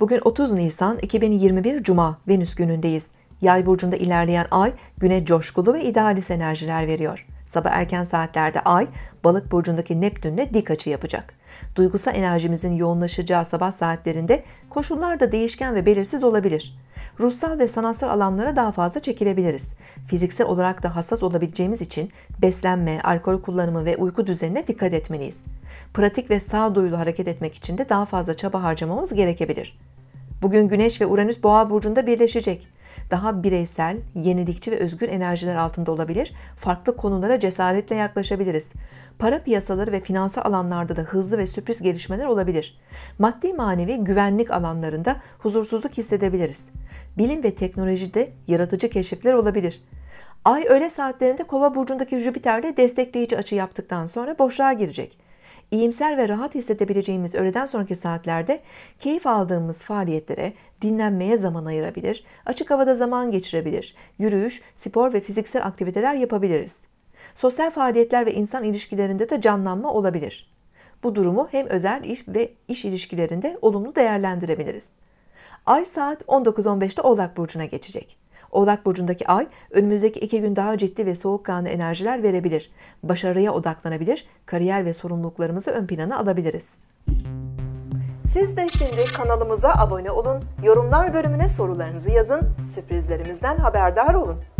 Bugün 30 Nisan 2021 Cuma Venüs günündeyiz. Yay burcunda ilerleyen ay güne coşkulu ve idealist enerjiler veriyor. Sabah erken saatlerde ay balık burcundaki Neptün'le dik açı yapacak. Duygusal enerjimizin yoğunlaşacağı sabah saatlerinde koşullar da değişken ve belirsiz olabilir. Ruhsal ve sanatsal alanlara daha fazla çekilebiliriz. Fiziksel olarak da hassas olabileceğimiz için beslenme, alkol kullanımı ve uyku düzenine dikkat etmeliyiz. Pratik ve sağduyulu hareket etmek için de daha fazla çaba harcamamız gerekebilir. Bugün Güneş ve Uranüs Boğa burcunda birleşecek. Daha bireysel, yenilikçi ve özgür enerjiler altında olabilir. Farklı konulara cesaretle yaklaşabiliriz. Para piyasaları ve finansal alanlarda da hızlı ve sürpriz gelişmeler olabilir. Maddi manevi güvenlik alanlarında huzursuzluk hissedebiliriz. Bilim ve teknolojide yaratıcı keşifler olabilir. Ay öğle saatlerinde Kova burcundaki Jüpiter'le destekleyici açı yaptıktan sonra boşluğa girecek iyimser ve rahat hissedebileceğimiz öğleden sonraki saatlerde keyif aldığımız faaliyetlere, dinlenmeye zaman ayırabilir, açık havada zaman geçirebilir, yürüyüş, spor ve fiziksel aktiviteler yapabiliriz. Sosyal faaliyetler ve insan ilişkilerinde de canlanma olabilir. Bu durumu hem özel iş ve iş ilişkilerinde olumlu değerlendirebiliriz. Ay saat 19.15'te Oğlak Burcu'na geçecek. Oğlak burcundaki ay önümüzdeki iki gün daha ciddi ve soğukkanlı enerjiler verebilir. Başarıya odaklanabilir, kariyer ve sorumluluklarımızı ön plana alabiliriz. Siz de şimdi kanalımıza abone olun, yorumlar bölümüne sorularınızı yazın, sürprizlerimizden haberdar olun.